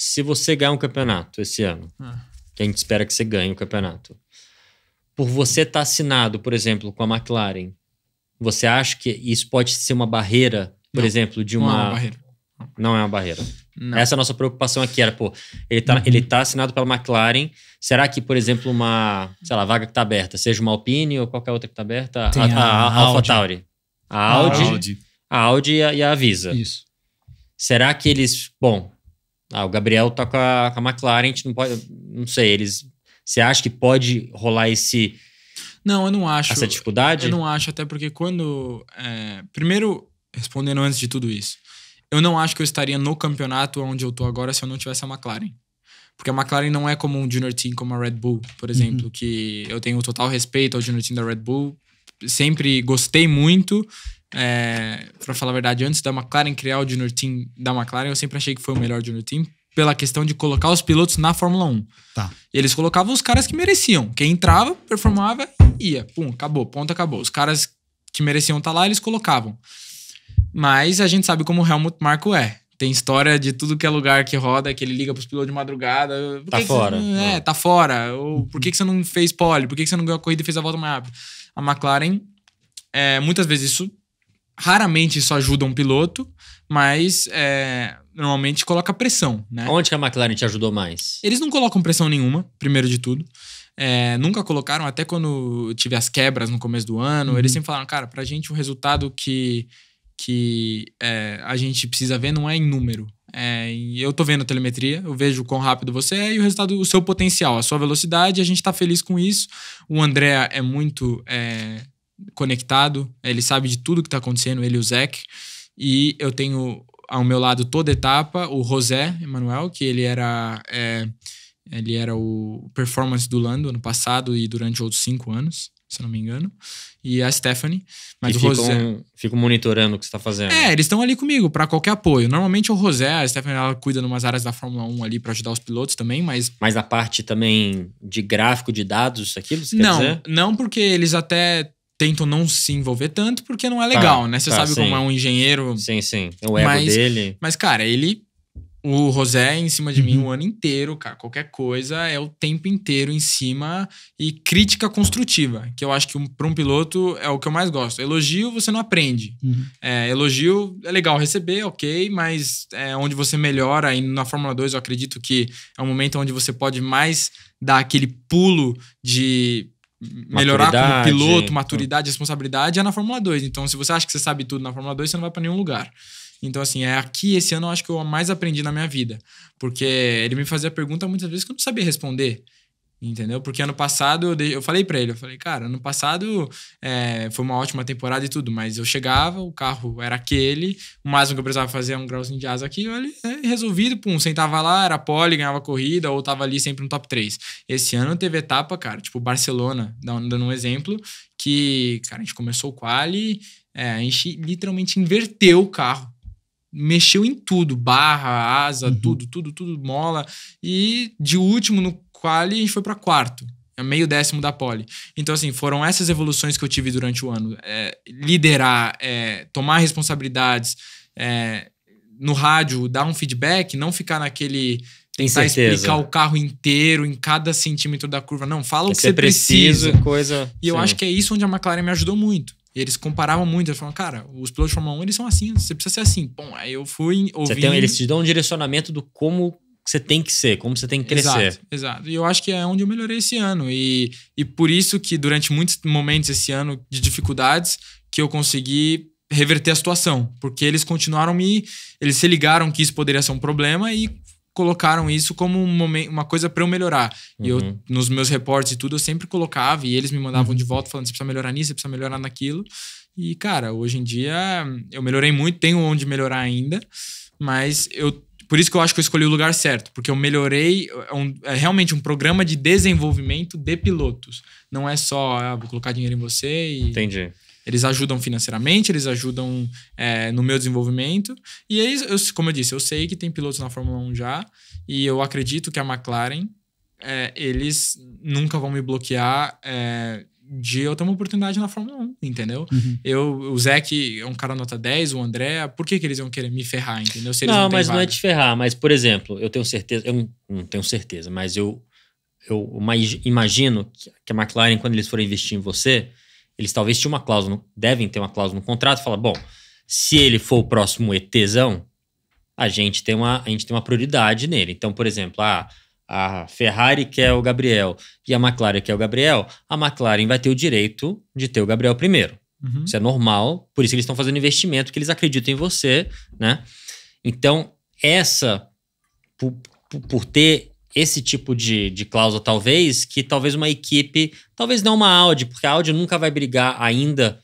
se você ganhar um campeonato esse ano, ah. que a gente espera que você ganhe o um campeonato, por você estar tá assinado, por exemplo, com a McLaren, você acha que isso pode ser uma barreira, por não, exemplo, de uma. Não é uma barreira. Não é uma barreira. Não. Essa é a nossa preocupação aqui era, pô, ele tá, uhum. ele tá assinado pela McLaren. Será que, por exemplo, uma, sei lá, vaga que tá aberta, seja uma Alpine ou qualquer outra que tá aberta, Tem a, a, a, a Alfa Tauri. A Audi, a Audi, a Audi e a, e a Avisa. Isso. Será que eles, bom, ah, o Gabriel tá com a, com a McLaren, a gente não pode. Não sei, eles. Você acha que pode rolar esse. Não, eu não acho. Essa dificuldade? Eu não acho, até porque quando. É, primeiro, respondendo antes de tudo isso, eu não acho que eu estaria no campeonato onde eu tô agora se eu não tivesse a McLaren. Porque a McLaren não é como um Junior Team, como a Red Bull, por uhum. exemplo, uhum. que eu tenho total respeito ao Junior Team da Red Bull, sempre gostei muito é, para falar a verdade, antes da McLaren criar o Junior Team da McLaren, eu sempre achei que foi o melhor Junior Team pela questão de colocar os pilotos na Fórmula 1. Tá. Eles colocavam os caras que mereciam. Quem entrava, performava, ia. Pum, acabou, ponto, acabou. Os caras que mereciam estar tá lá, eles colocavam. Mas a gente sabe como o Helmut Marko é. Tem história de tudo que é lugar que roda, que ele liga pros pilotos de madrugada. Tá fora. é, é, tá fora. Ou por que, que você não fez pole? Por que, que você não ganhou a corrida e fez a volta mais rápida? A McLaren, é, muitas vezes isso raramente isso ajuda um piloto, mas é, normalmente coloca pressão, né? Onde que a McLaren te ajudou mais? Eles não colocam pressão nenhuma, primeiro de tudo. É, nunca colocaram, até quando tive as quebras no começo do ano, uhum. eles sempre falaram, cara, pra gente o resultado que, que é, a gente precisa ver não é em número. É, eu tô vendo a telemetria, eu vejo quão rápido você é e o resultado, o seu potencial, a sua velocidade, a gente tá feliz com isso. O André é muito é, conectado, ele sabe de tudo que está acontecendo, ele e o Zeke. E eu tenho ao meu lado toda etapa o José Emanuel, que ele era, é, ele era o performance do Lando ano passado e durante outros cinco anos se eu não me engano, e a Stephanie. Mas e o ficam, José. Fico monitorando o que você está fazendo. É, eles estão ali comigo para qualquer apoio. Normalmente é o José, a Stephanie, ela cuida de umas áreas da Fórmula 1 ali para ajudar os pilotos também, mas. Mas a parte também de gráfico, de dados, aquilo? Você não, não, porque eles até tentam não se envolver tanto porque não é legal, tá, né? Você tá, sabe sim. como é um engenheiro. Sim, sim. É o ego mas, dele. Mas, cara, ele. O José em cima de uhum. mim o ano inteiro, cara. Qualquer coisa é o tempo inteiro em cima e crítica construtiva, que eu acho que um, para um piloto é o que eu mais gosto. Elogio você não aprende. Uhum. É, elogio é legal receber, ok, mas é onde você melhora. E na Fórmula 2 eu acredito que é o momento onde você pode mais dar aquele pulo de melhorar como piloto, é. maturidade, responsabilidade é na Fórmula 2. Então, se você acha que você sabe tudo na Fórmula 2, você não vai para nenhum lugar. Então, assim, é aqui esse ano eu acho que eu mais aprendi na minha vida. Porque ele me fazia pergunta muitas vezes que eu não sabia responder. Entendeu? Porque ano passado, eu falei para ele, eu falei, cara, ano passado é, foi uma ótima temporada e tudo, mas eu chegava, o carro era aquele, o máximo que eu precisava fazer é um grauzinho de asa aqui, olha, é resolvido, pum, sentava lá, era pole, ganhava corrida, ou tava ali sempre no top 3. Esse ano teve etapa, cara, tipo Barcelona, dando um exemplo, que, cara, a gente começou o quali, é, a gente literalmente inverteu o carro mexeu em tudo, barra, asa, uhum. tudo, tudo, tudo, mola. E de último no quali a gente foi para quarto, é meio décimo da pole. Então assim, foram essas evoluções que eu tive durante o ano, é, liderar, é, tomar responsabilidades, é, no rádio dar um feedback, não ficar naquele tem tentar certeza. explicar o carro inteiro em cada centímetro da curva. Não, fala é o que você precisa. precisa. Coisa... E eu acho que é isso onde a McLaren me ajudou muito. Eles comparavam muito, eles falavam, cara, os pilotos de Fórmula 1 eles são assim, você precisa ser assim. Bom, aí eu fui ouvir. Você tem, eles te dão um direcionamento do como você tem que ser, como você tem que crescer. Exato, exato. E eu acho que é onde eu melhorei esse ano. E, e por isso que durante muitos momentos esse ano de dificuldades que eu consegui reverter a situação, porque eles continuaram me, eles se ligaram que isso poderia ser um problema e colocaram isso como uma coisa para eu melhorar. E eu, uhum. nos meus reportes e tudo, eu sempre colocava e eles me mandavam uhum. de volta falando: você precisa melhorar nisso, você precisa melhorar naquilo. E, cara, hoje em dia eu melhorei muito, tenho onde melhorar ainda, mas eu por isso que eu acho que eu escolhi o lugar certo, porque eu melhorei é um, é realmente um programa de desenvolvimento de pilotos. Não é só, ah, vou colocar dinheiro em você e. Entendi. Eles ajudam financeiramente, eles ajudam é, no meu desenvolvimento. E aí, é eu, como eu disse, eu sei que tem pilotos na Fórmula 1 já, e eu acredito que a McLaren, é, eles nunca vão me bloquear. É, de eu ter uma oportunidade na Fórmula 1, entendeu? Uhum. Eu, o Zeke é um cara nota 10, o André, por que, que eles iam querer me ferrar, entendeu? não, não mas não é te ferrar, mas, por exemplo, eu tenho certeza, eu não tenho certeza, mas eu, eu imagino que a McLaren, quando eles forem investir em você, eles talvez tinham uma cláusula, devem ter uma cláusula no contrato, fala, bom, se ele for o próximo ETzão, a gente tem uma, a gente tem uma prioridade nele. Então, por exemplo, a, ah, a Ferrari quer o Gabriel e a McLaren quer o Gabriel, a McLaren vai ter o direito de ter o Gabriel primeiro. Uhum. Isso é normal, por isso eles estão fazendo investimento, que eles acreditam em você, né? Então, essa, por, por ter esse tipo de, de cláusula, talvez, que talvez uma equipe, talvez não uma Audi, porque a Audi nunca vai brigar ainda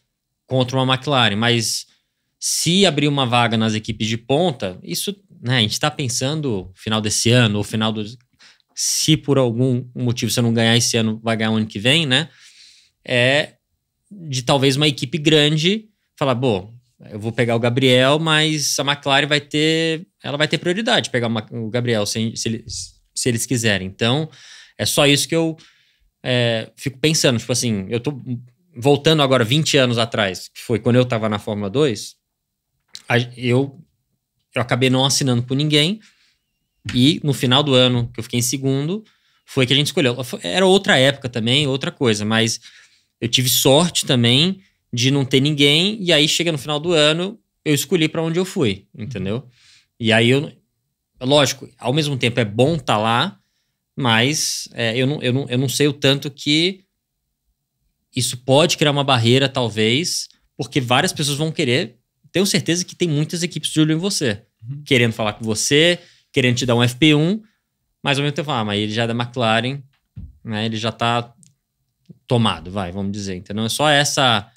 contra uma McLaren, mas se abrir uma vaga nas equipes de ponta, isso né, a gente está pensando final desse ano, ou final do. Se por algum motivo você não ganhar esse ano, vai ganhar o ano que vem, né? É de talvez uma equipe grande falar, bom, eu vou pegar o Gabriel, mas a McLaren vai ter, ela vai ter prioridade pegar o Gabriel se, se, ele, se eles quiserem. Então, é só isso que eu é, fico pensando. Tipo assim, eu tô voltando agora 20 anos atrás, que foi quando eu estava na Fórmula 2, eu, eu acabei não assinando por ninguém. E no final do ano, que eu fiquei em segundo, foi que a gente escolheu. Era outra época também, outra coisa, mas eu tive sorte também de não ter ninguém. E aí chega no final do ano, eu escolhi para onde eu fui, entendeu? E aí eu, lógico, ao mesmo tempo é bom estar tá lá, mas é, eu, não, eu, não, eu não sei o tanto que isso pode criar uma barreira, talvez, porque várias pessoas vão querer. Tenho certeza que tem muitas equipes de olho em você, uhum. querendo falar com você, querendo te dar um FP1, mas ao mesmo tempo, ah, mas ele já é da McLaren, né? Ele já tá tomado, vai, vamos dizer. Então não é só essa.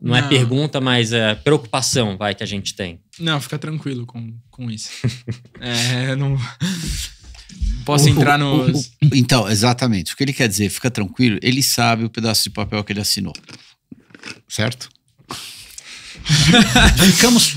Não, é não. é pergunta, mas é preocupação, vai, que a gente tem. Não, fica tranquilo com, com isso. é, não. Posso entrar no. Então, exatamente. O que ele quer dizer, fica tranquilo, ele sabe o pedaço de papel que ele assinou. Certo? Ficamos